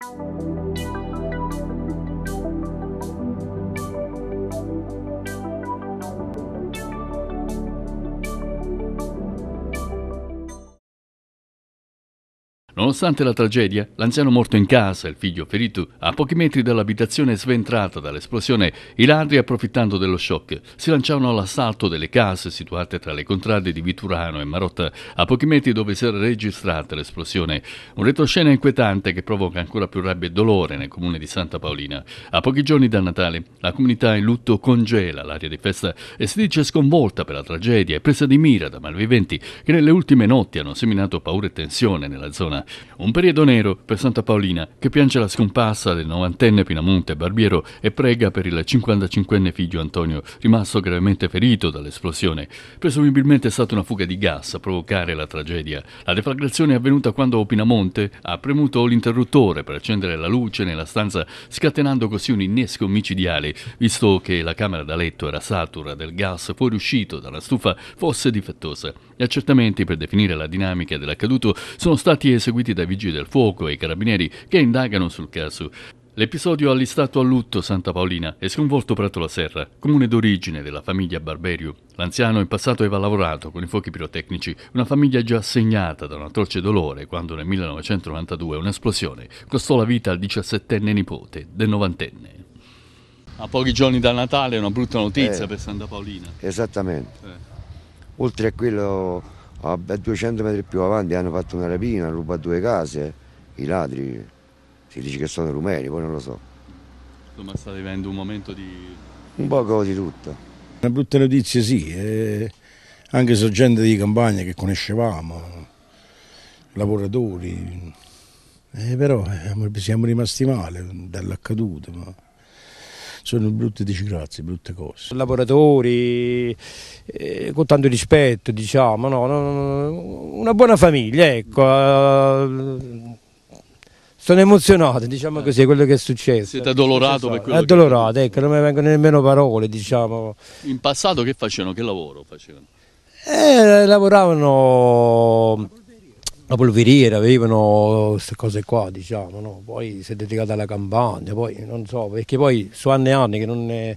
Thank you. Nonostante la tragedia, l'anziano morto in casa e il figlio ferito a pochi metri dall'abitazione sventrata dall'esplosione, i ladri, approfittando dello shock, si lanciarono all'assalto delle case situate tra le contrade di Viturano e Marotta, a pochi metri dove si era registrata l'esplosione. Un retroscena inquietante che provoca ancora più rabbia e dolore nel comune di Santa Paolina. A pochi giorni da Natale, la comunità in lutto congela l'aria di festa e si dice sconvolta per la tragedia e presa di mira da malviventi che nelle ultime notti hanno seminato paura e tensione nella zona. Un periodo nero per Santa Paolina, che piange la scomparsa del novantenne Pinamonte Barbiero e prega per il 55enne figlio Antonio, rimasto gravemente ferito dall'esplosione. Presumibilmente è stata una fuga di gas a provocare la tragedia. La deflagrazione è avvenuta quando Pinamonte ha premuto l'interruttore per accendere la luce nella stanza, scatenando così un innesco micidiale, visto che la camera da letto era satura del gas fuoriuscito dalla stufa fosse difettosa. Gli accertamenti per definire la dinamica dell'accaduto sono stati eseguiti seguiti dai vigili del fuoco e i carabinieri che indagano sul caso. L'episodio ha listato a lutto Santa Paolina e sconvolto Prato la Serra, comune d'origine della famiglia Barberio. L'anziano in passato aveva lavorato con i fuochi pirotecnici, una famiglia già segnata da un atroce dolore quando nel 1992 un'esplosione costò la vita al 17enne nipote del novantenne. A pochi giorni da Natale una brutta notizia eh, per Santa Paolina. Esattamente. Eh. Oltre a quello a 200 metri più avanti hanno fatto una rapina, hanno rubato due case, i ladri, si dice che sono rumeni, poi non lo so. Ma sta vivendo un momento di... Un poco di tutto. Una brutta notizia sì, eh, anche se gente di campagna che conoscevamo, lavoratori, eh, però eh, siamo rimasti male dall'accaduto. Ma sono brutte disgrazie, brutte cose. Lavoratori, eh, con tanto rispetto diciamo, no, no, una buona famiglia ecco. Eh, sono emozionato, diciamo così, quello che è successo. Siete addolorato per quello Addolorato, che... ecco, non mi vengono nemmeno parole, diciamo. In passato che facevano? Che lavoro facevano? Eh, lavoravano la polveriera, avevano queste cose qua, diciamo, no? poi si è dedicata alla campagna, poi non so, perché poi su anni e anni che non è,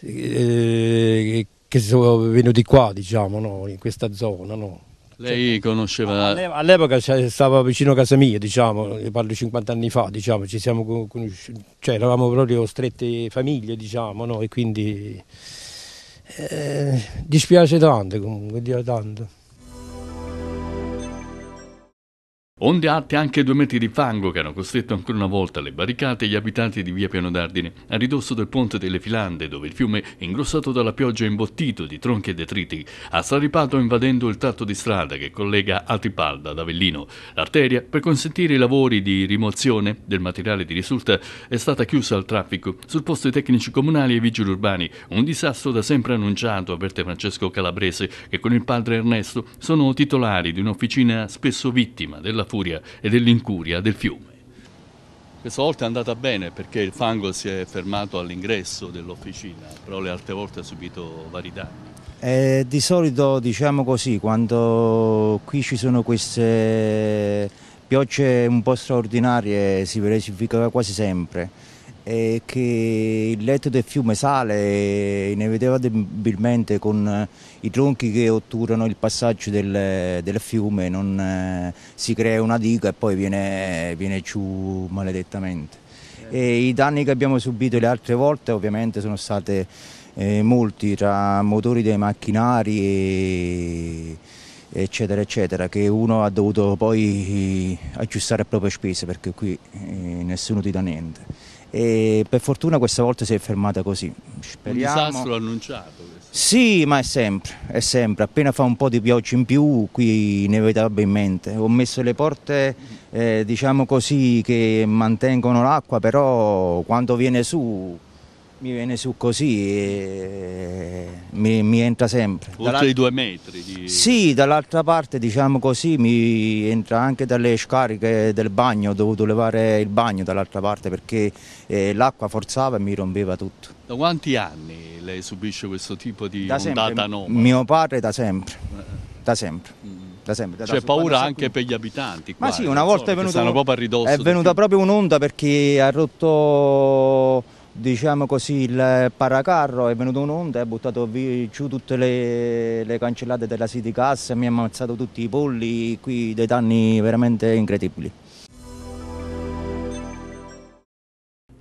eh, che sono venuti qua, diciamo, no? in questa zona, no? Lei cioè, conosceva... All'epoca stava vicino a casa mia, diciamo, parlo 50 anni fa, diciamo, ci siamo conosciuti, cioè eravamo proprio strette famiglie, diciamo, no? E quindi eh, dispiace tanto comunque, tanto. Onde alte anche due metri di fango che hanno costretto ancora una volta le barricate e gli abitanti di via Piano d'Ardine, a ridosso del ponte delle Filande, dove il fiume, ingrossato dalla pioggia e imbottito di tronchi e detriti, ha straripato invadendo il tratto di strada che collega Altipalda ad Avellino. L'arteria, per consentire i lavori di rimozione del materiale di risulta, è stata chiusa al traffico. Sul posto i tecnici comunali e i vigili urbani, un disastro da sempre annunciato, avverte Francesco Calabrese, che con il padre Ernesto sono titolari di un'officina spesso vittima della della furia e dell'incuria del fiume. Questa volta è andata bene perché il fango si è fermato all'ingresso dell'officina, però le altre volte ha subito vari danni. Eh, di solito diciamo così, quando qui ci sono queste piogge un po' straordinarie si verifica quasi sempre e che il letto del fiume sale inevitabilmente con eh, i tronchi che otturano il passaggio del, del fiume, non, eh, si crea una diga e poi viene, viene giù maledettamente. E I danni che abbiamo subito le altre volte ovviamente sono stati eh, molti tra motori dei macchinari e eccetera eccetera che uno ha dovuto poi eh, aggiustare a proprie spese perché qui eh, nessuno ti dà niente e per fortuna questa volta si è fermata così. Speriamo. Un disastro annunciato. Sì, ma è sempre, è sempre. Appena fa un po' di pioggia in più, qui inevitabilmente. Ho messo le porte, eh, diciamo così, che mantengono l'acqua, però quando viene su mi viene su così e mi, mi entra sempre. Oltre i due metri? Di... Sì, dall'altra parte diciamo così mi entra anche dalle scariche del bagno, ho dovuto levare il bagno dall'altra parte perché eh, l'acqua forzava e mi rompeva tutto. Da quanti anni lei subisce questo tipo di da ondata nomade? Mio padre da sempre, da sempre. Mm. da sempre. C'è cioè, paura anche qui. per gli abitanti. Qua, Ma sì, eh, una volta so, è venuta, proprio, è venuta proprio un'onda perché ha rotto diciamo così, il paracarro, è venuto un'onda e ha buttato giù tutte le, le cancellate della City Gas, mi ha ammazzato tutti i polli, qui dei danni veramente incredibili.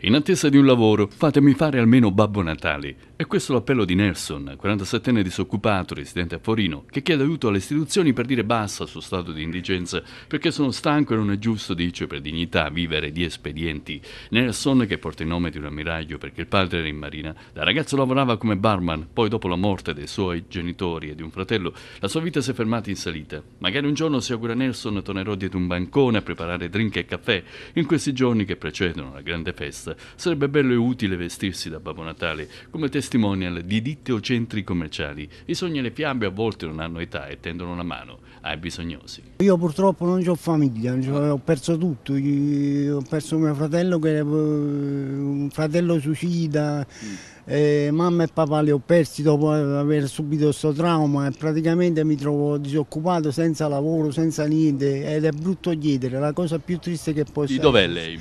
In attesa di un lavoro, fatemi fare almeno Babbo Natale. E questo l'appello di Nelson, 47enne disoccupato, residente a Forino, che chiede aiuto alle istituzioni per dire basta al suo stato di indigenza, perché sono stanco e non è giusto, dice, per dignità vivere di espedienti. Nelson, che porta il nome di un ammiraglio perché il padre era in marina, da ragazzo lavorava come barman, poi dopo la morte dei suoi genitori e di un fratello, la sua vita si è fermata in salita. Magari un giorno, si augura Nelson, tornerò dietro un bancone a preparare drink e caffè in questi giorni che precedono la grande festa sarebbe bello e utile vestirsi da Babbo Natale, come testimonial di ditte o centri commerciali. I sogni e le fiamme a volte non hanno età e tendono una mano ai bisognosi. Io purtroppo non ho famiglia, ho perso tutto, ho perso mio fratello che era eh, un fratello suicida. Mm. Eh, mamma e papà li ho persi dopo aver subito questo trauma e praticamente mi trovo disoccupato, senza lavoro, senza niente ed è brutto chiedere, la cosa più triste che possa... Di dov'è lei?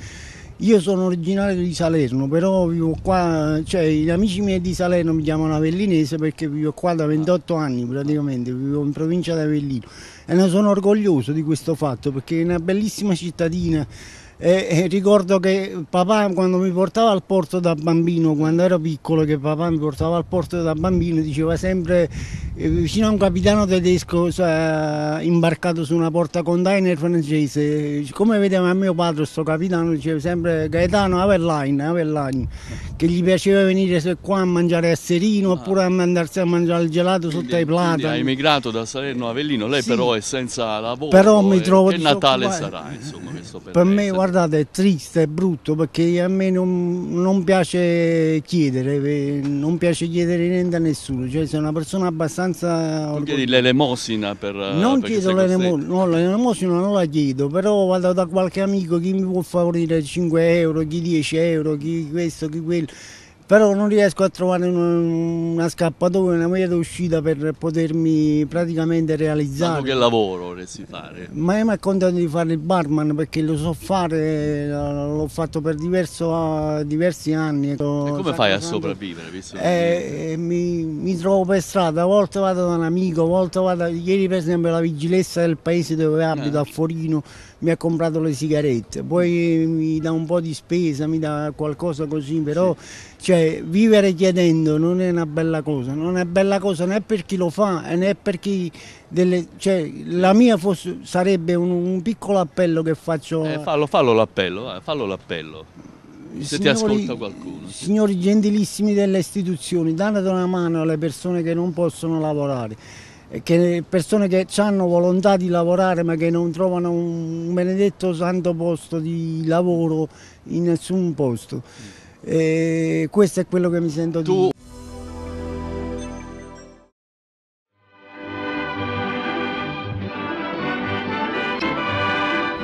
Io sono originario di Salerno, però vivo qua, cioè gli amici miei di Salerno mi chiamano Avellinese perché vivo qua da 28 anni praticamente, vivo in provincia di Avellino e ne sono orgoglioso di questo fatto perché è una bellissima cittadina e ricordo che papà quando mi portava al porto da bambino, quando ero piccolo che papà mi portava al porto da bambino, diceva sempre eh, vicino a un capitano tedesco cioè, imbarcato su una porta container francese, come vedeva mio padre questo capitano diceva sempre Gaetano Averline, Averline, che gli piaceva venire qua a mangiare a Serino ah. oppure a andarsi a mangiare il gelato quindi, sotto ai plati. Hai emigrato da Salerno a Avellino, lei sì. però è senza lavoro, però mi trovo che Natale sarà insomma questo per, per me? Guarda, guardate è triste, è brutto perché a me non, non, piace chiedere, eh, non piace chiedere niente a nessuno, cioè sono una persona abbastanza... Non chiedi l'elemosina per... Eh, non chiedo l'elemosina, no, l'elemosina non la chiedo, però vado da qualche amico che mi può favorire 5 euro, chi 10 euro, chi questo, chi quello però non riesco a trovare una scappatoia, una via d'uscita per potermi praticamente realizzare. Tanto che lavoro vorresti fare? Ma io mi accontento di fare il barman perché lo so fare, l'ho fatto per diverso, diversi anni. E come fai a sopravvivere? Visto eh, eh, mi, mi, trovo per strada, a volte vado da un amico, a volte vado, ieri per esempio la vigilessa del paese dove abito, eh. a Forino, mi ha comprato le sigarette, poi mi dà un po' di spesa, mi dà qualcosa così, però sì. cioè, vivere chiedendo non è una bella cosa, non è bella cosa né per chi lo fa né per chi... Delle, cioè, la mia fosse, sarebbe un, un, piccolo appello che faccio... Eh, fallo, fallo l'appello, fallo l'appello. Se signori, ti ascolta qualcuno. Signori gentilissimi delle istituzioni, date una mano alle persone che non possono lavorare eh, che persone che hanno volontà di lavorare ma che non trovano un benedetto santo posto di lavoro in nessun posto. Mm. E eh, questo è quello che mi sento tu di dire.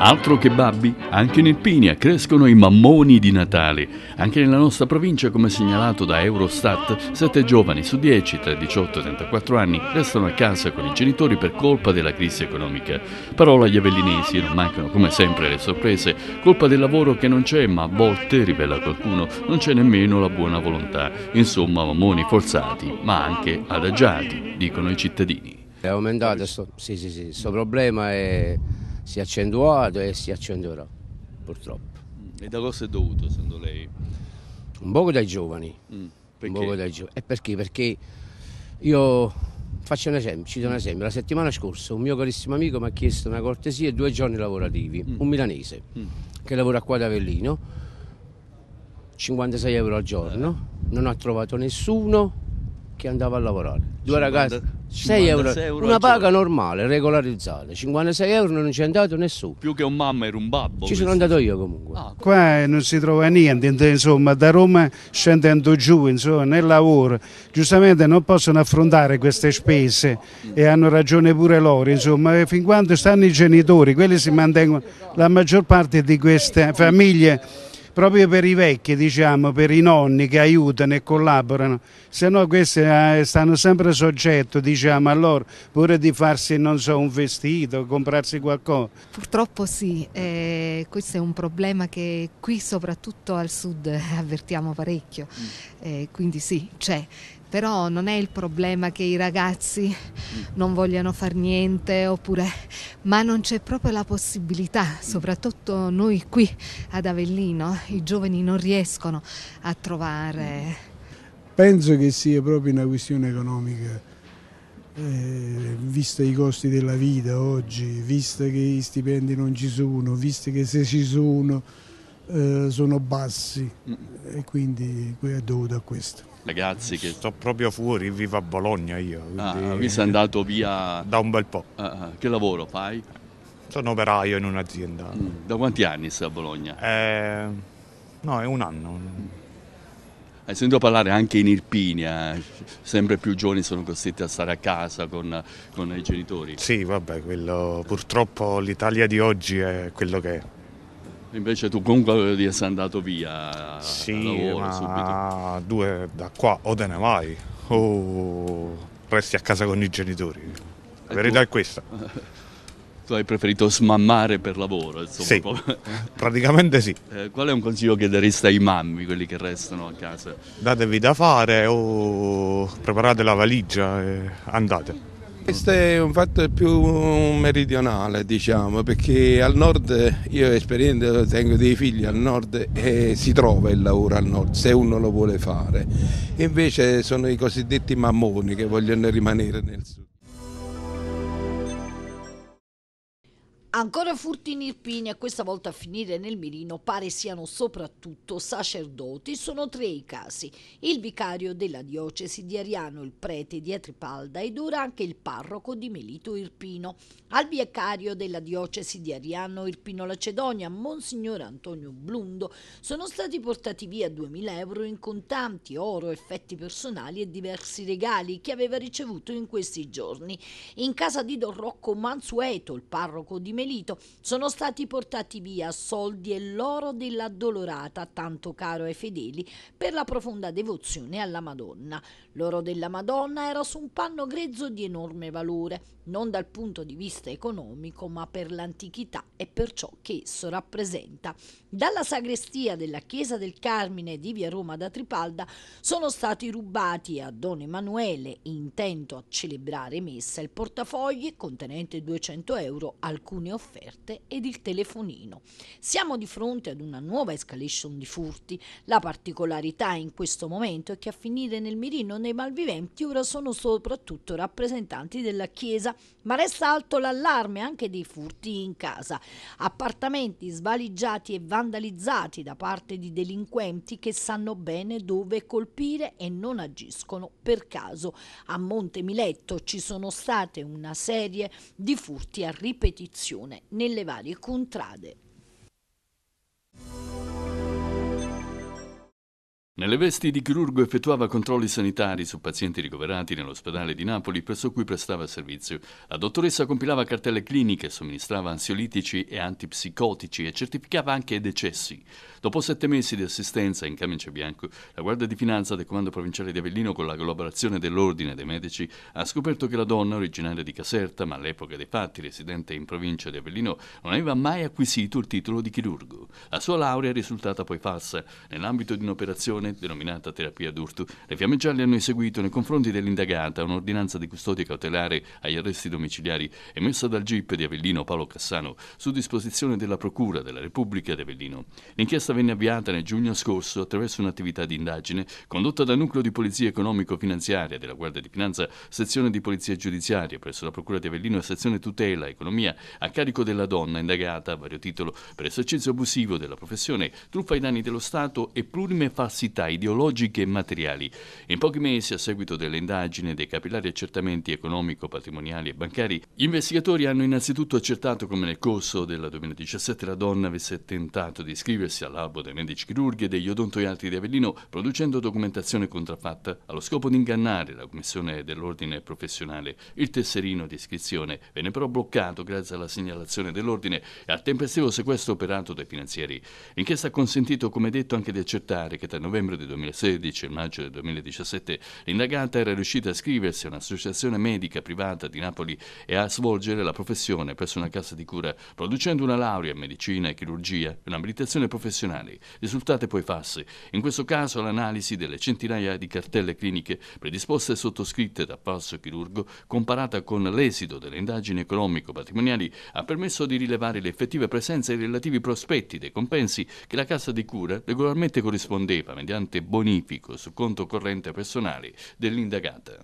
Altro che babbi, anche nel Pinia crescono i mammoni di Natale. Anche nella nostra provincia, come segnalato da Eurostat, 7 giovani su 10 tra 18 e 34 anni restano a casa con i genitori per colpa della crisi economica. Parola agli avellinesi non mancano come sempre le sorprese. Colpa del lavoro che non c'è, ma a volte, rivela qualcuno, non c'è nemmeno la buona volontà. Insomma, mammoni forzati, ma anche adagiati, dicono i cittadini. È aumentato questo sì, sì, sì. problema è si è accentuato e eh, si accenderà purtroppo. E da cosa è dovuto, secondo lei? Un poco dai giovani. Mm, un poco dai giovani. E perché? Perché io faccio un esempio, ci do un esempio. La settimana scorsa un mio carissimo amico mi ha chiesto una cortesia e due giorni lavorativi, mm. un milanese mm. che lavora qua ad Avellino, 56 euro al giorno, eh. non ha trovato nessuno, che andava a lavorare. Due 50, ragazzi, 6 euro, euro, una paga giorno. normale, regolarizzata. 56 euro non ci è andato nessuno. Più che un mamma era un babbo. Ci sono andato io comunque. Ah. Qua non si trova niente, insomma, da Roma scendendo giù, insomma, nel lavoro. Giustamente non possono affrontare queste spese e hanno ragione pure loro, insomma, fin quando stanno i genitori, quelli si mantengono, la maggior parte di queste famiglie proprio per i vecchi, diciamo, per i nonni che aiutano e collaborano, se no questi eh, stanno sempre soggetto diciamo, a loro, pure di farsi so, un vestito, comprarsi qualcosa. Purtroppo sì, eh, questo è un problema che qui soprattutto al sud avvertiamo parecchio, mm. eh, quindi sì, c'è. Però non è il problema che i ragazzi mm. non vogliano far niente oppure ma non c'è proprio la possibilità, mm. soprattutto noi qui ad Avellino, i mm. giovani non riescono a trovare. Penso che sia proprio una questione economica. Eh, visto i costi della vita oggi, visto che i stipendi non ci sono, visto che se ci sono eh, sono bassi e quindi è dovuto a questo ragazzi che... Sto proprio fuori, vivo a Bologna io. Ah, quindi... Ah, mi sei andato via... Da un bel po'. Ah, ah, che lavoro fai? Sono operaio in un'azienda. Mm. Da quanti anni sei a Bologna? Eh... No, è un anno. Mm. Hai sentito parlare anche in Irpinia, eh? sempre più giovani sono costretti a stare a casa con, con i genitori. Sì, vabbè, quello... purtroppo l'Italia di oggi è quello che è. Invece tu comunque devi essere andato via sì, lavoro, ma subito. due da qua o te ne vai o resti a casa con i genitori. La e verità tu? è questa. Tu hai preferito smammare per lavoro, insomma. Sì, praticamente sì. Eh, qual è un consiglio che daresti ai mammi, quelli che restano a casa? Datevi da fare o preparate la valigia e andate. Questo è un fatto più meridionale, diciamo, perché al nord, io esperienza tengo dei figli al nord e si trova il lavoro al nord, se uno lo vuole fare. Invece sono i cosiddetti mammoni che vogliono rimanere nel sud. Ancora furti in Irpinia, questa volta a finire nel mirino, pare siano soprattutto sacerdoti. Sono tre i casi. Il vicario della diocesi di Ariano, il prete di Atripalda ed ora anche il parroco di Melito Irpino. Al vicario della diocesi di Ariano Irpino Lacedonia, Monsignor Antonio Blundo, sono stati portati via 2000 euro in contanti, oro, effetti personali e diversi regali che aveva ricevuto in questi giorni. In casa di Don Rocco Mansueto, il parroco di Melito, delito, sono stati portati via soldi e l'oro dell'addolorata, tanto caro ai fedeli, per la profonda devozione alla Madonna. L'oro della Madonna era su un panno grezzo di enorme valore, non dal punto di vista economico, ma per l'antichità e per ciò che esso rappresenta. Dalla sagrestia della chiesa del Carmine di via Roma da Tripalda sono stati rubati a Don Emanuele, intento a celebrare messa, il portafogli contenente 200 euro, alcune offerte ed il telefonino. Siamo di fronte ad una nuova escalation di furti. La particolarità in questo momento è che a finire nel mirino nei malviventi ora sono soprattutto rappresentanti della chiesa, ma resta alto l'allarme anche dei furti in casa. Appartamenti svaligiati e vanificati scandalizzati da parte di delinquenti che sanno bene dove colpire e non agiscono per caso. A Monte Miletto ci sono state una serie di furti a ripetizione nelle varie contrade. Nelle vesti di chirurgo effettuava controlli sanitari su pazienti ricoverati nell'ospedale di Napoli presso cui prestava servizio. La dottoressa compilava cartelle cliniche, somministrava ansiolitici e antipsicotici e certificava anche decessi. Dopo sette mesi di assistenza in camice bianco, la Guardia di Finanza del Comando Provinciale di Avellino con la collaborazione dell'Ordine dei Medici ha scoperto che la donna, originaria di Caserta ma all'epoca dei fatti residente in provincia di Avellino, non aveva mai acquisito il titolo di chirurgo. La sua laurea è risultata poi falsa nell'ambito di un'operazione comune, denominata terapia d'urto. Le fiamme gialle hanno eseguito nei confronti dell'indagata un'ordinanza di custodia cautelare agli arresti domiciliari emessa dal GIP di Avellino Paolo Cassano su disposizione della Procura della Repubblica di Avellino. L'inchiesta venne avviata nel giugno scorso attraverso un'attività di indagine condotta dal Nucleo di Polizia Economico-Finanziaria della Guardia di Finanza, sezione di Polizia Giudiziaria presso la Procura di Avellino e sezione Tutela Economia a carico della donna indagata a vario titolo per esercizio abusivo della professione, truffa ai danni dello Stato e plurime falsità perversità ideologiche e materiali. In pochi mesi, a seguito delle indagini dei capillari accertamenti economico-patrimoniali e bancari, gli investigatori hanno innanzitutto accertato come nel corso del 2017 la donna avesse tentato di iscriversi all'albo dei medici chirurghi e degli odontoiatri di Avellino producendo documentazione contraffatta allo scopo di ingannare la Commissione dell'Ordine Professionale. Il tesserino di iscrizione venne però bloccato grazie alla segnalazione dell'Ordine e al tempestivo sequestro operato dai finanzieri. L'inchiesta ha consentito, come detto, anche di accertare che tra novembre novembre del 2016 e maggio del 2017 l'indagata era riuscita a iscriversi a un'associazione medica privata di Napoli e a svolgere la professione presso una casa di cura, producendo una laurea in medicina e chirurgia e un'abilitazione professionale, risultate poi false. In questo caso l'analisi delle centinaia di cartelle cliniche predisposte e sottoscritte da falso chirurgo, comparata con l'esito delle indagini economico-patrimoniali, ha permesso di rilevare l'effettiva presenza e i relativi prospetti dei compensi che la casa di cura regolarmente corrispondeva mediante bonifico su conto corrente personale dell'indagata.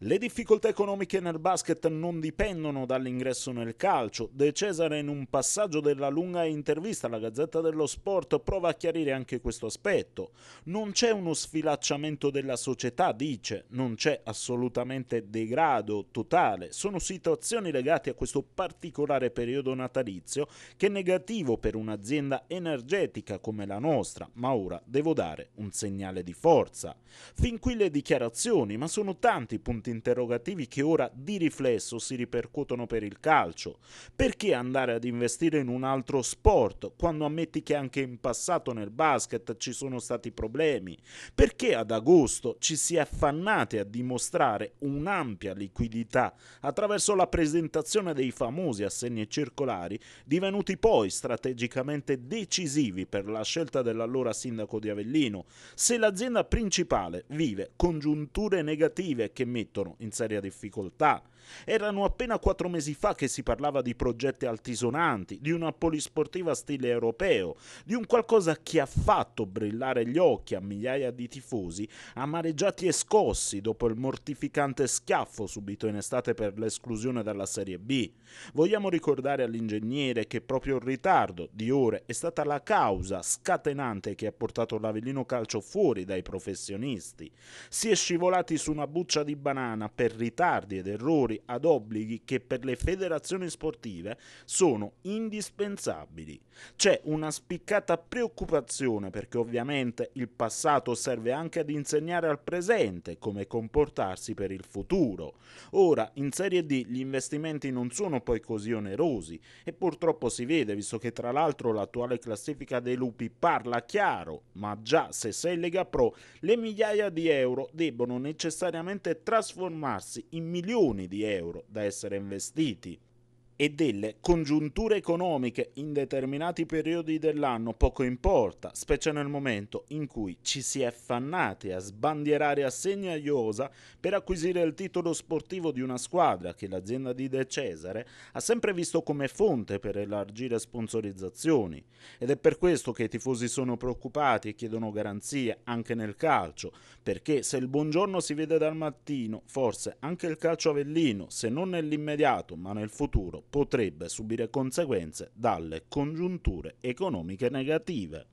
Le difficoltà economiche nel basket non dipendono dall'ingresso nel calcio. De Cesare in un passaggio della lunga intervista alla Gazzetta dello Sport prova a chiarire anche questo aspetto. Non c'è uno sfilacciamento della società, dice, non c'è assolutamente degrado totale. Sono situazioni legate a questo particolare periodo natalizio che è negativo per un'azienda energetica come la nostra, ma ora devo dare un segnale di forza. Fin qui le dichiarazioni, ma sono tanti punti punti interrogativi che ora di riflesso si ripercuotono per il calcio. Perché andare ad investire in un altro sport quando ammetti che anche in passato nel basket ci sono stati problemi? Perché ad agosto ci si è affannati a dimostrare un'ampia liquidità attraverso la presentazione dei famosi assegni circolari divenuti poi strategicamente decisivi per la scelta dell'allora sindaco di Avellino? Se l'azienda principale vive congiunture negative che mettono mettono in seria difficoltà erano appena quattro mesi fa che si parlava di progetti altisonanti, di una polisportiva stile europeo, di un qualcosa che ha fatto brillare gli occhi a migliaia di tifosi amareggiati e scossi dopo il mortificante schiaffo subito in estate per l'esclusione dalla Serie B. Vogliamo ricordare all'ingegnere che proprio il ritardo di ore è stata la causa scatenante che ha portato l'Avellino Calcio fuori dai professionisti. Si è scivolati su una buccia di banana per ritardi ed errori giocatori ad obblighi che per le federazioni sportive sono indispensabili. C'è una spiccata preoccupazione perché ovviamente il passato serve anche ad insegnare al presente come comportarsi per il futuro. Ora, in Serie D gli investimenti non sono poi così onerosi e purtroppo si vede, visto che tra l'altro l'attuale classifica dei lupi parla chiaro, ma già se sei Lega Pro le migliaia di euro debbono necessariamente trasformarsi in milioni di euro euro da essere investiti e delle congiunture economiche in determinati periodi dell'anno poco importa, specie nel momento in cui ci si è affannati a sbandierare assegni a Iosa per acquisire il titolo sportivo di una squadra che l'azienda di De Cesare ha sempre visto come fonte per elargire sponsorizzazioni. Ed è per questo che i tifosi sono preoccupati e chiedono garanzie anche nel calcio, perché se il buongiorno si vede dal mattino, forse anche il calcio avellino, se non nell'immediato ma nel futuro, potrebbe subire conseguenze dalle congiunture economiche negative.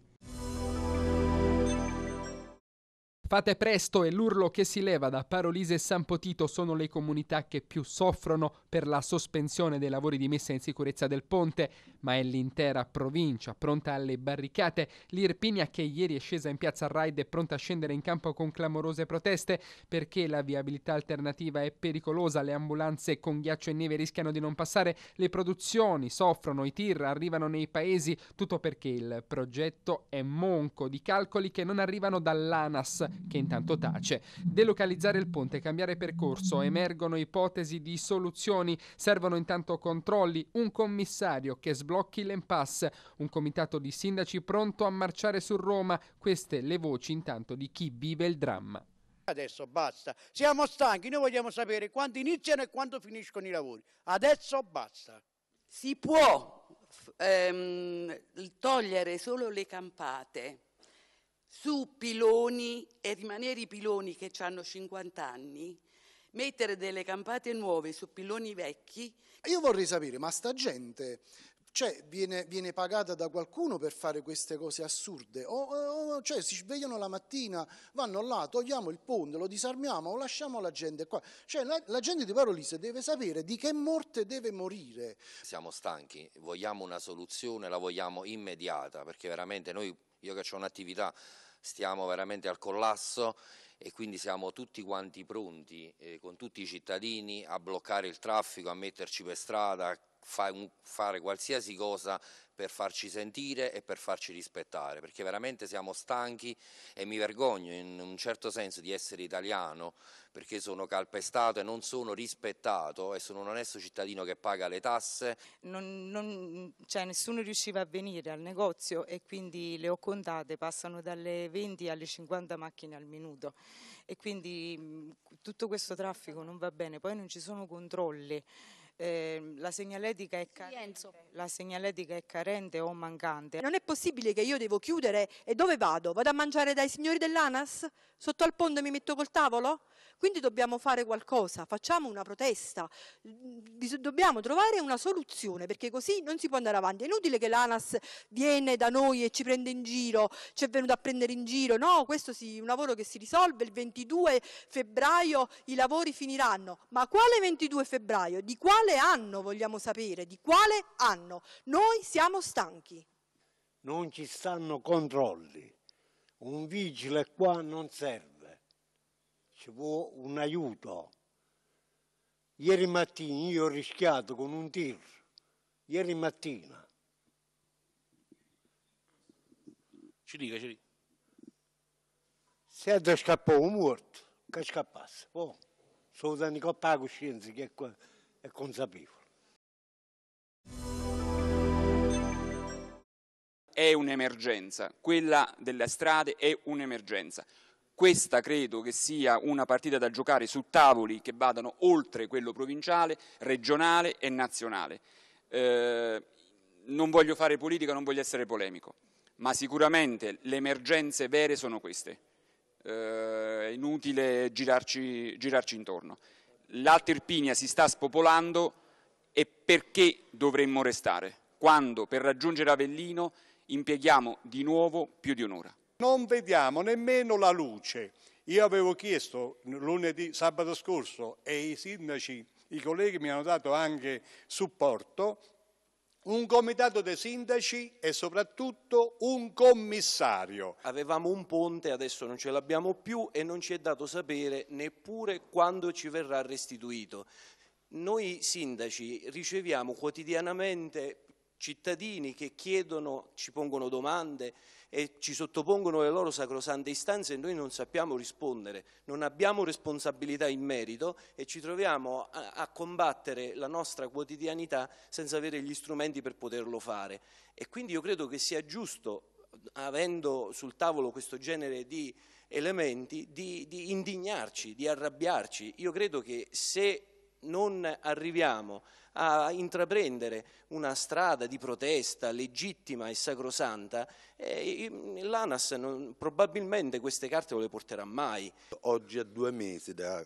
Fate presto e l'urlo che si leva da Parolise e San Potito sono le comunità che più soffrono per la sospensione dei lavori di messa in sicurezza del ponte, ma è l'intera provincia pronta alle barricate. L'Irpinia che ieri è scesa in piazza Raid è pronta a scendere in campo con clamorose proteste perché la viabilità alternativa è pericolosa, le ambulanze con ghiaccio e neve rischiano di non passare, le produzioni soffrono, i tir arrivano nei paesi, tutto perché il progetto è monco di calcoli che non arrivano dall'ANAS che intanto tace. Delocalizzare il ponte, cambiare percorso, emergono ipotesi di soluzioni, servono intanto controlli, un commissario che sblocchi l'impasse, un comitato di sindaci pronto a marciare su Roma, queste le voci intanto di chi vive il dramma. Adesso basta, siamo stanchi, noi vogliamo sapere quando iniziano e quando finiscono i lavori. Adesso basta. Si può ehm, togliere solo le campate su piloni e rimanere i piloni che hanno 50 anni, mettere delle campate nuove su piloni vecchi. Io vorrei sapere, ma sta gente cioè, viene, viene, pagata da qualcuno per fare queste cose assurde, o, o, cioè, si svegliano la mattina, vanno là, togliamo il ponte, lo disarmiamo o lasciamo la gente qua. Cioè, la, la gente di Parolise deve sapere di che morte deve morire. Siamo stanchi, vogliamo una soluzione, la vogliamo immediata, perché veramente noi, io che ho un'attività stiamo veramente al collasso e quindi siamo tutti quanti pronti eh, con tutti i cittadini a bloccare il traffico, a metterci per strada, fare qualsiasi cosa per farci sentire e per farci rispettare, perché veramente siamo stanchi e mi vergogno in un certo senso di essere italiano, perché sono calpestato e non sono rispettato e sono un onesto cittadino che paga le tasse. Non, non, cioè, nessuno riusciva a venire al negozio e quindi le ho contate, passano dalle 20 alle 50 macchine al minuto e quindi tutto questo traffico non va bene, poi non ci sono controlli. Ehm, la, segnaletica è carente, la segnaletica è carente o mancante. Non è possibile che io devo chiudere e dove vado? Vado a mangiare dai signori dell'ANAS? Sotto al ponte mi metto col tavolo? Quindi dobbiamo fare qualcosa, facciamo una protesta, dobbiamo trovare una soluzione perché così non si può andare avanti. È inutile che l'ANAS viene da noi e ci prende in giro, ci è venuto a prendere in giro, no, questo è un lavoro che si risolve, il 22 febbraio i lavori finiranno. Ma quale 22 febbraio? Di quale quale anno vogliamo sapere, di quale anno. Noi siamo stanchi. Non ci stanno controlli. Un vigile qua non serve. Ci vuole un aiuto. Ieri mattina io ho rischiato con un tir. Ieri mattina. Ci dica, ci dica. Se è scappato un morto, che scappasse. Oh, sono da Nicopago Scienzi che è qua e consapevole. È un'emergenza, quella delle strade è un'emergenza. Questa credo che sia una partita da giocare su tavoli che vadano oltre quello provinciale, regionale e nazionale. Eh, non voglio fare politica, non voglio essere polemico, ma sicuramente le emergenze vere sono queste. Eh, è inutile girarci, girarci intorno la Tirpinia si sta spopolando e perché dovremmo restare, quando per raggiungere Avellino impieghiamo di nuovo più di un'ora. Non vediamo nemmeno la luce. Io avevo chiesto lunedì, sabato scorso e i sindaci, i colleghi mi hanno dato anche supporto un comitato dei sindaci e soprattutto un commissario. Avevamo un ponte, adesso non ce l'abbiamo più e non ci è dato sapere neppure quando ci verrà restituito. Noi sindaci riceviamo quotidianamente cittadini che chiedono, ci pongono domande, e ci sottopongono le loro sacrosante istanze e noi non sappiamo rispondere, non abbiamo responsabilità in merito e ci troviamo a, a combattere la nostra quotidianità senza avere gli strumenti per poterlo fare. E quindi io credo che sia giusto, avendo sul tavolo questo genere di elementi, di, di indignarci, di arrabbiarci. Io credo che se non arriviamo a intraprendere una strada di protesta legittima e sacrosanta, eh, l'ANAS probabilmente queste carte non le porterà mai. Oggi a due mesi da,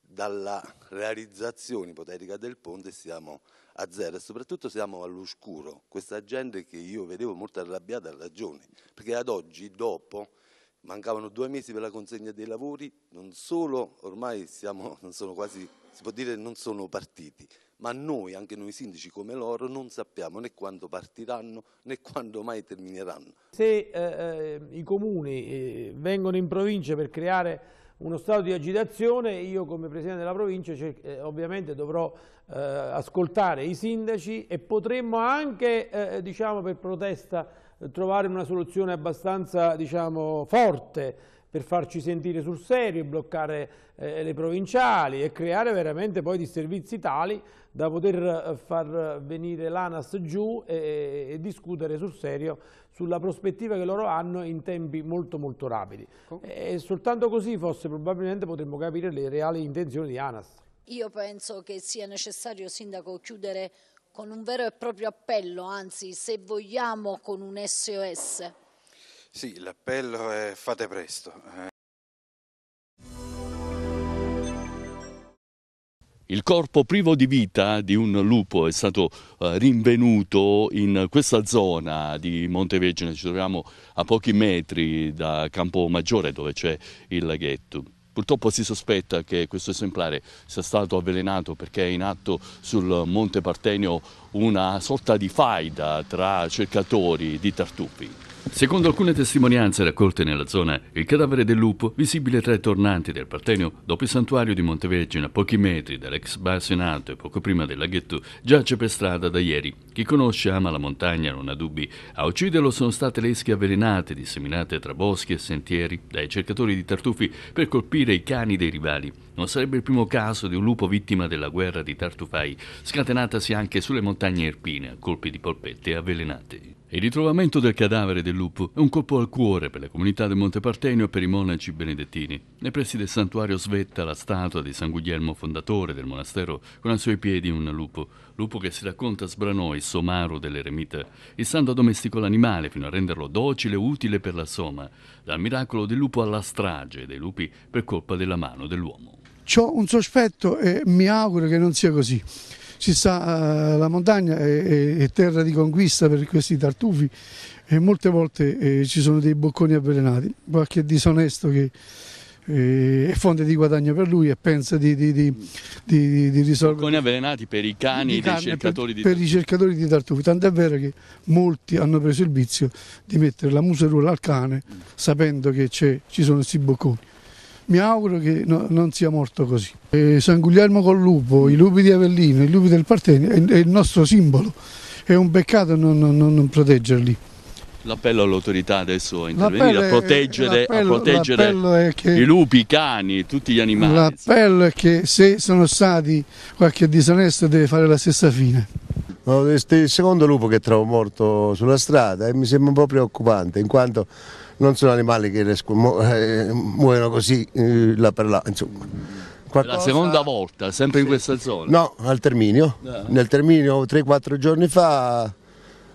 dalla realizzazione ipotetica del ponte siamo a zero e soprattutto siamo all'oscuro. Questa gente che io vedevo molto arrabbiata ha ragione, perché ad oggi, dopo mancavano due mesi per la consegna dei lavori, non solo ormai siamo, sono quasi, si può dire non sono partiti, ma noi, anche noi sindaci come loro, non sappiamo né quando partiranno né quando mai termineranno. Se eh, eh i comuni eh, vengono in provincia per creare uno stato di agitazione, io come Presidente della provincia eh, ovviamente dovrò eh, ascoltare i sindaci e potremmo anche, eh, diciamo per protesta, trovare una soluzione abbastanza diciamo, forte per farci sentire sul serio e bloccare eh, le provinciali e creare veramente poi dei servizi tali da poter eh, far venire l'ANAS giù e, e, discutere sul serio sulla prospettiva che loro hanno in tempi molto molto rapidi. E, e soltanto così forse probabilmente potremmo capire le reali intenzioni di ANAS. Io penso che sia necessario, Sindaco, chiudere con un vero e proprio appello, anzi se vogliamo con un SOS. Sì, l'appello è fate presto. Eh. Il corpo privo di vita di un lupo è stato eh, rinvenuto in questa zona di Montevecino, ci troviamo a pochi metri da Campo Maggiore dove c'è il laghetto. Purtroppo si sospetta che questo esemplare sia stato avvelenato perché è in atto sul Monte Partenio una sorta di faida tra cercatori di tartufi. Secondo alcune testimonianze raccolte nella zona, il cadavere del lupo, visibile tra i tornanti del Partenio, dopo il santuario di Montevergine a pochi metri dall'ex basso in alto e poco prima del laghetto, giace per strada da ieri. Chi conosce ama la montagna, non ha dubbi. A ucciderlo sono state le esche avvelenate, disseminate tra boschi e sentieri dai cercatori di tartufi per colpire i cani dei rivali. Non sarebbe il primo caso di un lupo vittima della guerra di tartufai, scatenatasi anche sulle montagne erpine a colpi di polpette avvelenate. Il ritrovamento del cadavere del lupo è un colpo al cuore per la comunità del Monte Partenio e per i monaci benedettini. Nei pressi del santuario svetta la statua di San Guglielmo, fondatore del monastero, con ai suoi piedi un lupo. Lupo che si racconta sbranò il somaro dell'eremita. Il santo addomesticò l'animale fino a renderlo docile e utile per la soma. Dal miracolo del lupo alla strage dei lupi per colpa della mano dell'uomo. Ho un sospetto e mi auguro che non sia così ci sta eh, la montagna è, terra di conquista per questi tartufi e molte volte eh, ci sono dei bocconi avvelenati, qualche disonesto che eh, è fonte di guadagno per lui e pensa di, di, di, di, di risolvere... Bocconi avvelenati per i cani, i cani ricercatori per, per i ricercatori di tartufi, tant'è vero che molti hanno preso il vizio di mettere la museruola al cane sapendo che ci sono questi bocconi mi auguro che no, non sia morto così. E San Guglielmo col lupo, i lupi di Avellino, i lupi del Partenio è, è il nostro simbolo. È un peccato non, non, non proteggerli. L'appello all'autorità adesso è intervenire, a proteggere, a proteggere che, i lupi, i cani, tutti gli animali. L'appello è che se sono stati qualche disonesto deve fare la stessa fine. No, il secondo lupo che trovo morto sulla strada e mi sembra un po' preoccupante in quanto non sono animali che eh, muoiono così eh, là per là. Insomma. Qualcosa... La seconda volta, sempre sì. in questa zona? No, al Terminio. Ah. Nel Terminio 3-4 giorni fa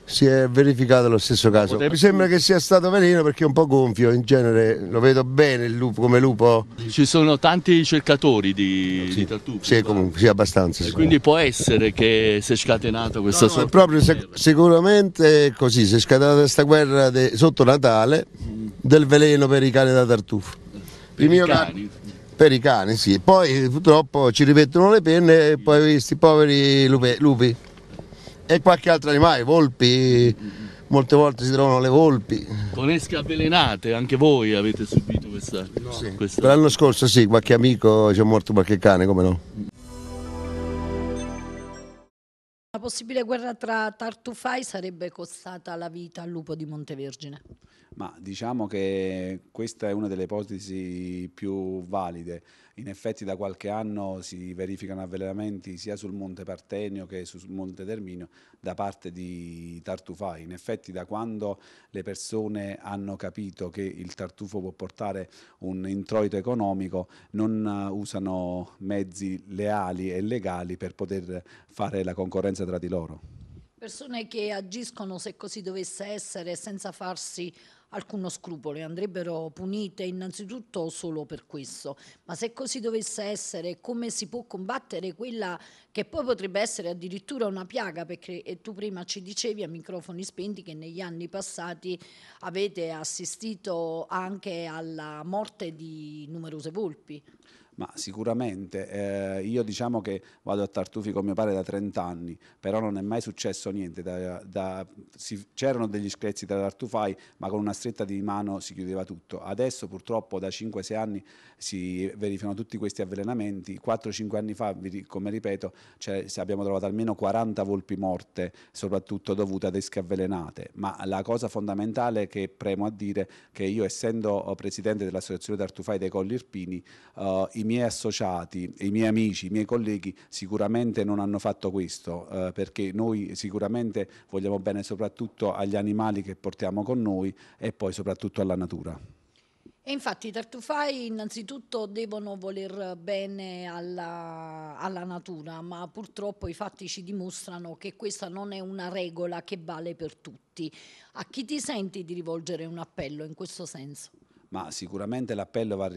si è verificato lo stesso caso. Mi sembra che sia stato veleno perché è un po' gonfio, in genere lo vedo bene lupo, come lupo. Ci sono tanti cercatori di, sì. di tartufi. Sì, comunque, sì, abbastanza. E quindi può essere che si è scatenato questa no, no, proprio se, Sicuramente è così, si è scatenata questa guerra de, sotto Natale mm. del veleno per i cani da tartufo. Per i, cani. Per i cani, sì. Poi purtroppo ci rimettono le penne e poi questi poveri lupi. lupi e qualche altro animale, volpi, molte volte si trovano le volpi. Con esche avvelenate, anche voi avete subito questa... No. Sì. questa... L'anno scorso sì, qualche amico ci è morto qualche cane, come no? La possibile guerra tra tartufai sarebbe costata la vita al lupo di Montevergine. Ma diciamo che questa è una delle ipotesi più valide in effetti da qualche anno si verificano avvelenamenti sia sul Monte Partenio che sul Monte Terminio da parte di tartufai. In effetti da quando le persone hanno capito che il tartufo può portare un introito economico non uh, usano mezzi leali e legali per poter fare la concorrenza tra di loro persone che agiscono se così dovesse essere senza farsi alcuno scrupolo e andrebbero punite innanzitutto solo per questo. Ma se così dovesse essere, come si può combattere quella che poi potrebbe essere addirittura una piaga? Perché tu prima ci dicevi a microfoni spenti che negli anni passati avete assistito anche alla morte di numerose volpi ma sicuramente eh, io diciamo che vado a Tartufi con mio padre da 30 anni, però non è mai successo niente, c'erano degli scherzi tra tartufai, ma con una stretta di mano si chiudeva tutto. Adesso purtroppo da 5-6 anni si verificano tutti questi avvelenamenti, 4-5 anni fa, come ripeto, cioè, abbiamo trovato almeno 40 volpi morte, soprattutto dovute ad esche avvelenate, ma la cosa fondamentale che premo a dire è che io essendo presidente dell'associazione tartufai dei Colli Irpini, eh, miei associati, i miei amici, i miei colleghi sicuramente non hanno fatto questo eh, perché noi sicuramente vogliamo bene soprattutto agli animali che portiamo con noi e poi soprattutto alla natura. E infatti i tartufai innanzitutto devono voler bene alla, alla, natura, ma purtroppo i fatti ci dimostrano che questa non è una regola che vale per tutti. A chi ti senti di rivolgere un appello in questo senso? ma sicuramente l'appello va,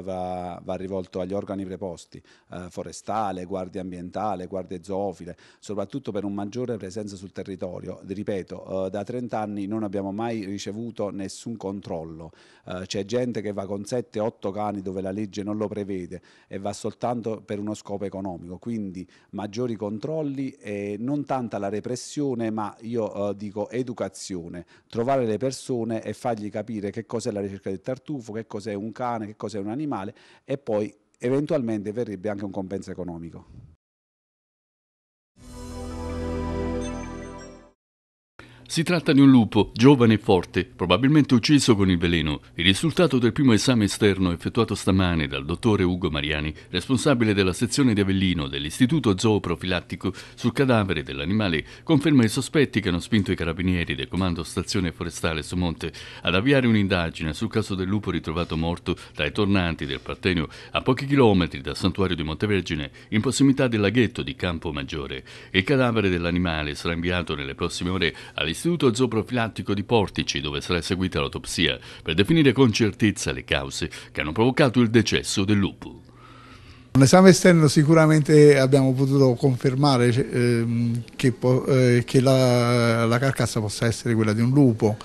va, va, rivolto agli organi preposti, eh, forestale, guardia ambientale, guardie zoofile, soprattutto per un maggiore presenza sul territorio. Ripeto, eh, da 30 anni non abbiamo mai ricevuto nessun controllo, eh, c'è gente che va con 7-8 cani dove la legge non lo prevede e va soltanto per uno scopo economico, quindi maggiori controlli e non tanta la repressione ma io eh, dico educazione, trovare le persone e fargli capire che cos'è la ricerca del territorio tartufo, che cos'è un cane, che cos'è un animale e poi eventualmente verrebbe anche un compenso economico. Si tratta di un lupo, giovane e forte, probabilmente ucciso con il veleno. Il risultato del primo esame esterno effettuato stamane dal dottore Ugo Mariani, responsabile della sezione di Avellino dell'Istituto Zooprofilattico, sul cadavere dell'animale conferma i sospetti che hanno spinto i carabinieri del comando stazione forestale su Monte ad avviare un'indagine sul caso del lupo ritrovato morto dai tornanti del Partenio a pochi chilometri dal santuario di Montevergine, in prossimità del laghetto di Campo Maggiore. Il cadavere dell'animale sarà inviato nelle prossime ore all'istituto all'Istituto Zooprofilattico di Portici, dove sarà eseguita l'autopsia, per definire con certezza le cause che hanno provocato il decesso del lupo. Un esame esterno sicuramente abbiamo potuto confermare eh, che, eh, che la, la carcassa possa essere quella di un lupo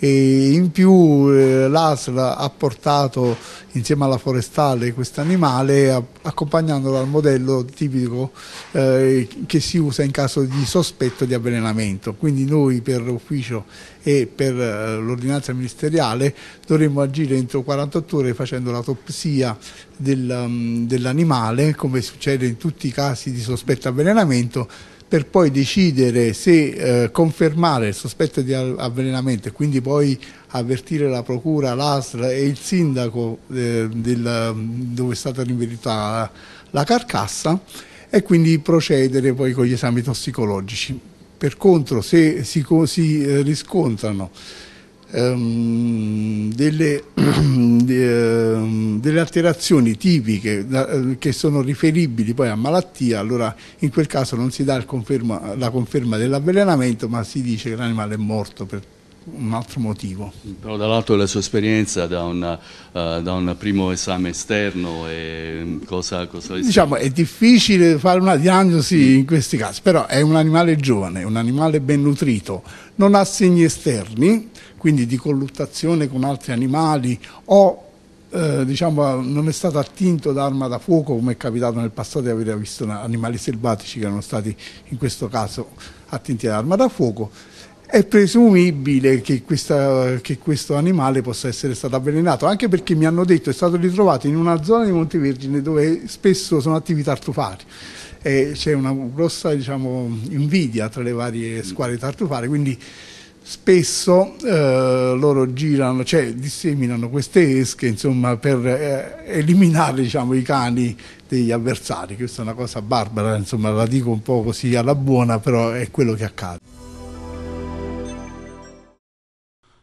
e in più eh, l'ASL ha portato insieme alla forestale questo animale accompagnandolo al modello tipico eh, che si usa in caso di sospetto di avvelenamento. Quindi noi per l'ufficio e per eh, l'ordinanza ministeriale dovremmo agire entro 48 ore facendo l'autopsia del, um, dell'animale come succede in tutti i casi di sospetto avvelenamento per poi decidere se eh, confermare il sospetto di avvelenamento e quindi poi avvertire la procura, l'ASL e il sindaco eh, del, dove è stata rinvenuta la carcassa e quindi procedere poi con gli esami tossicologici. Per contro, se si, si eh, riscontrano ehm, delle, de, ehm, delle, alterazioni tipiche da, eh, che sono riferibili poi a malattia, allora in quel caso non si dà conferma, la conferma dell'avvelenamento ma si dice che l'animale è morto per un altro motivo. Però dall'alto della sua esperienza, da, una, uh, eh, da, un primo esame esterno, mm, cosa, cosa Diciamo, è difficile fare una diagnosi mm. in questi casi, però è un animale giovane, un animale ben nutrito, non ha segni esterni, quindi di colluttazione con altri animali o eh, diciamo, non è stato attinto da arma da fuoco come è capitato nel passato di aver visto animali selvatici che erano stati in questo caso attinti da arma da fuoco. È presumibile che, questa, che, questo animale possa essere stato avvelenato, anche perché mi hanno detto che è stato ritrovato in una zona di Montevergine dove spesso sono attivi tartufari. e c'è una grossa diciamo, invidia tra le varie squadre tartufari, quindi spesso eh, loro girano, cioè disseminano queste esche insomma, per eh, eliminare diciamo, i cani degli avversari. Questa è una cosa barbara, insomma, la dico un po' così alla buona, però è quello che accade.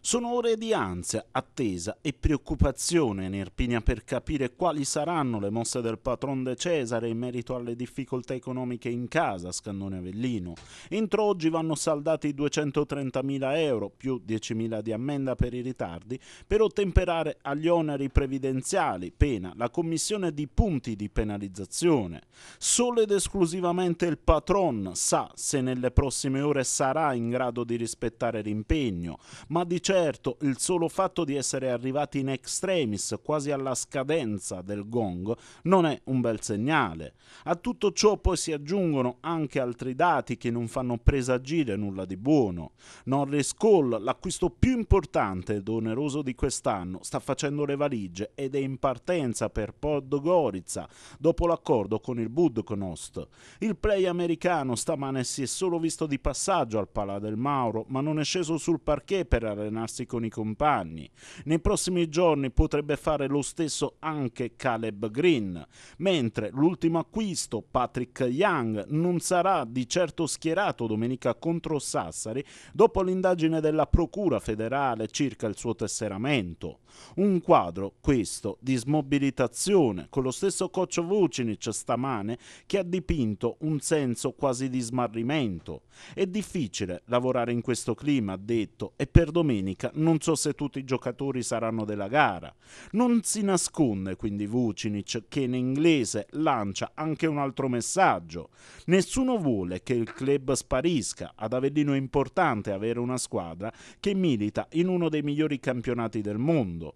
Sono ore di ansia, attesa e preoccupazione in Irpinia per capire quali saranno le mosse del patron De Cesare in merito alle difficoltà economiche in casa a Scannone Avellino. Entro oggi vanno saldati 230.000 euro più 10.000 di ammenda per i ritardi per ottemperare agli oneri previdenziali, pena la commissione di punti di penalizzazione. Solo ed esclusivamente il patron sa se nelle prossime ore sarà in grado di rispettare l'impegno, ma di certo certo il solo fatto di essere arrivati in extremis, quasi alla scadenza del gong, non è un bel segnale. A tutto ciò poi si aggiungono anche altri dati che non fanno presagire nulla di buono. Norris Cole, l'acquisto più importante ed oneroso di quest'anno, sta facendo le valigie ed è in partenza per Podgorica dopo l'accordo con il Budkonost. Il play americano stamane si è solo visto di passaggio al Pala del Mauro, ma non è sceso sul parquet per allenare relazionarsi con i compagni. Nei prossimi giorni potrebbe fare lo stesso anche Caleb Green, mentre l'ultimo acquisto, Patrick Young, non sarà di certo schierato domenica contro Sassari dopo l'indagine della Procura federale circa il suo tesseramento. Un quadro, questo, di smobilitazione, con lo stesso Coach Vucinic stamane che ha dipinto un senso quasi di smarrimento. È difficile lavorare in questo clima, ha detto, e per domenica dinamica, non so se tutti i giocatori saranno della gara. Non si nasconde quindi Vucinic che in inglese lancia anche un altro messaggio. Nessuno vuole che il club sparisca, ad Avellino è importante avere una squadra che milita in uno dei migliori campionati del mondo.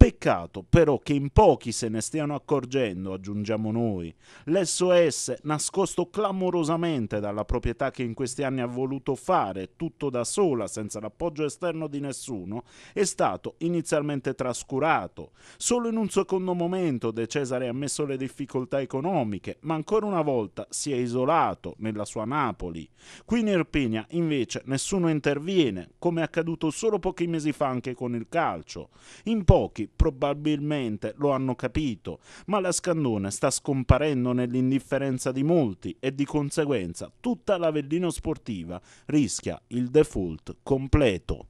Peccato però che in pochi se ne stiano accorgendo, aggiungiamo noi. L'SOS, nascosto clamorosamente dalla proprietà che in questi anni ha voluto fare tutto da sola, senza l'appoggio esterno di nessuno, è stato inizialmente trascurato. Solo in un secondo momento De Cesare ha messo le difficoltà economiche, ma ancora una volta si è isolato nella sua Napoli. Qui in Irpinia invece nessuno interviene, come è accaduto solo pochi mesi fa anche con il calcio. In pochi probabilmente lo hanno capito, ma la Scandone sta scomparendo nell'indifferenza di molti e di conseguenza tutta l'Avellino sportiva rischia il default completo.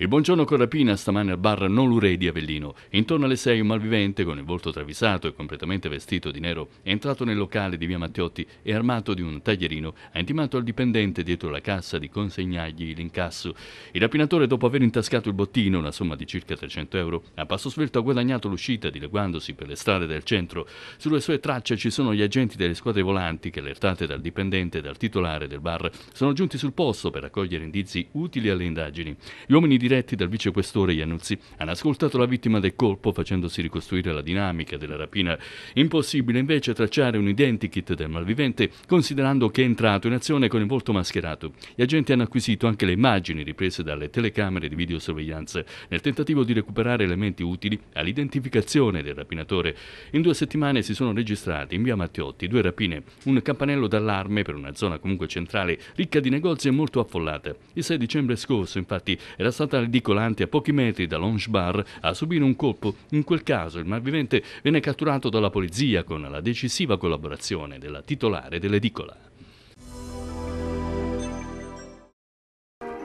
Il buongiorno Corrapina rapina stamane al bar Nolure di Avellino. Intorno alle sei un malvivente con il volto travisato e completamente vestito di nero è entrato nel locale di via Matteotti e armato di un taglierino ha intimato al dipendente dietro la cassa di consegnargli l'incasso. Il rapinatore dopo aver intascato il bottino, una somma di circa 300 euro, a passo svelto ha guadagnato l'uscita dileguandosi per le strade del centro. Sulle sue tracce ci sono gli agenti delle squadre volanti che allertate dal dipendente e dal titolare del bar sono giunti sul posto per raccogliere indizi utili alle indagini. Gli uomini di diretti dal vicequestore Iannuzzi hanno ascoltato la vittima del colpo facendosi ricostruire la dinamica della rapina. Impossibile invece tracciare un identikit del malvivente considerando che è entrato in azione con il volto mascherato. Gli agenti hanno acquisito anche le immagini riprese dalle telecamere di videosorveglianza nel tentativo di recuperare elementi utili all'identificazione del rapinatore. In due settimane si sono registrati in via Matteotti due rapine, un campanello d'allarme per una zona comunque centrale, ricca di negozi e molto affollata. Il 6 dicembre scorso infatti era stata Porta a pochi metri da Lounge Bar, a subire un colpo. In quel caso il malvivente venne catturato dalla polizia con la decisiva collaborazione della titolare dell'edicola.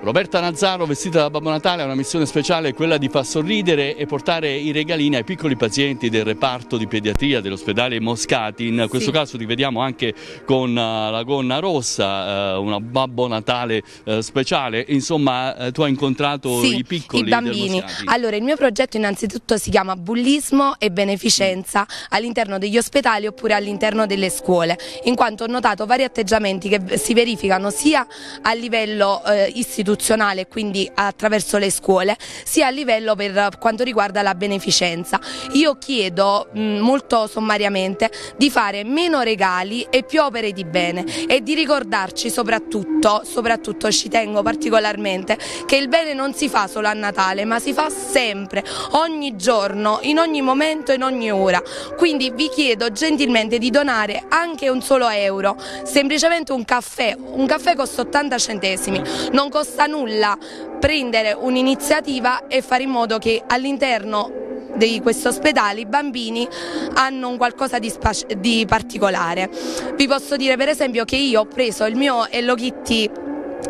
Roberta Nazzaro vestita da Babbo Natale ha una missione speciale, quella di far sorridere e portare i regalini ai piccoli pazienti del reparto di pediatria dell'ospedale Moscati. In questo sì. caso ti vediamo anche con eh, la gonna rossa, eh, una Babbo Natale eh, speciale. Insomma, tu hai incontrato sì, i piccoli i bambini. Allora, il mio progetto innanzitutto si chiama Bullismo e beneficenza all'interno degli ospedali oppure all'interno delle scuole, in quanto ho notato vari atteggiamenti che si verificano sia a livello eh, istituzionale istituzionale, quindi attraverso le scuole, sia a livello per quanto riguarda la beneficenza. Io chiedo mm, molto sommariamente di fare meno regali e più opere di bene e di ricordarci soprattutto, soprattutto ci tengo particolarmente, che il bene non si fa solo a Natale, ma si fa sempre, ogni giorno, in ogni momento, in ogni ora. Quindi vi chiedo gentilmente di donare anche un solo euro, semplicemente un caffè, un caffè costa 80 centesimi, non costa costa nulla prendere un'iniziativa e fare in modo che all'interno di questo ospedale i bambini hanno un qualcosa di, di particolare. Vi posso dire per esempio che io ho preso il mio Hello Kitty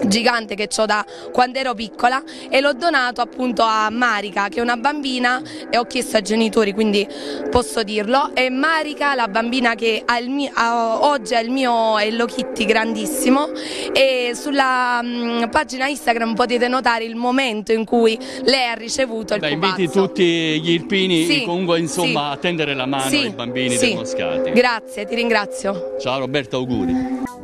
gigante che ho da quando ero piccola e l'ho donato appunto a Marica che è una bambina e ho chiesto ai genitori quindi posso dirlo e Marica la bambina che ha mio, ha, oggi ha il mio Hello Kitty grandissimo e sulla mh, mm, pagina Instagram potete notare il momento in cui lei ha ricevuto il Beh, pupazzo. inviti tutti gli irpini sì, comunque insomma sì. a tendere la mano sì, ai bambini sì. Moscati. Grazie, ti ringrazio. Ciao Roberto, auguri.